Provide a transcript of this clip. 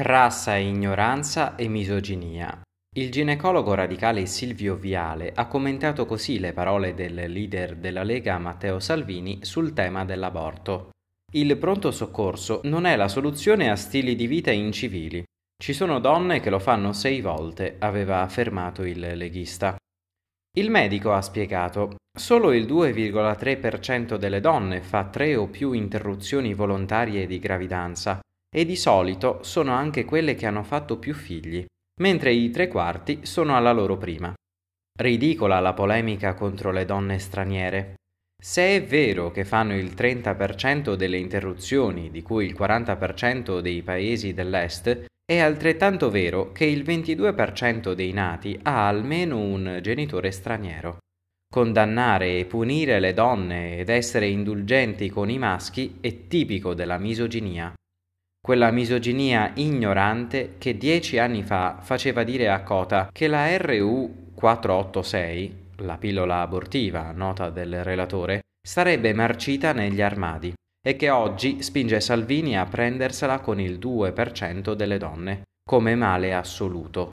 crassa ignoranza e misoginia. Il ginecologo radicale Silvio Viale ha commentato così le parole del leader della Lega Matteo Salvini sul tema dell'aborto. Il pronto soccorso non è la soluzione a stili di vita incivili. Ci sono donne che lo fanno sei volte, aveva affermato il leghista. Il medico ha spiegato, solo il 2,3% delle donne fa tre o più interruzioni volontarie di gravidanza, e di solito sono anche quelle che hanno fatto più figli, mentre i tre quarti sono alla loro prima. Ridicola la polemica contro le donne straniere. Se è vero che fanno il 30% delle interruzioni, di cui il 40% dei paesi dell'Est, è altrettanto vero che il 22% dei nati ha almeno un genitore straniero. Condannare e punire le donne ed essere indulgenti con i maschi è tipico della misoginia quella misoginia ignorante che dieci anni fa faceva dire a Cota che la RU 486, la pillola abortiva, nota del relatore, sarebbe marcita negli armadi e che oggi spinge Salvini a prendersela con il 2% delle donne, come male assoluto.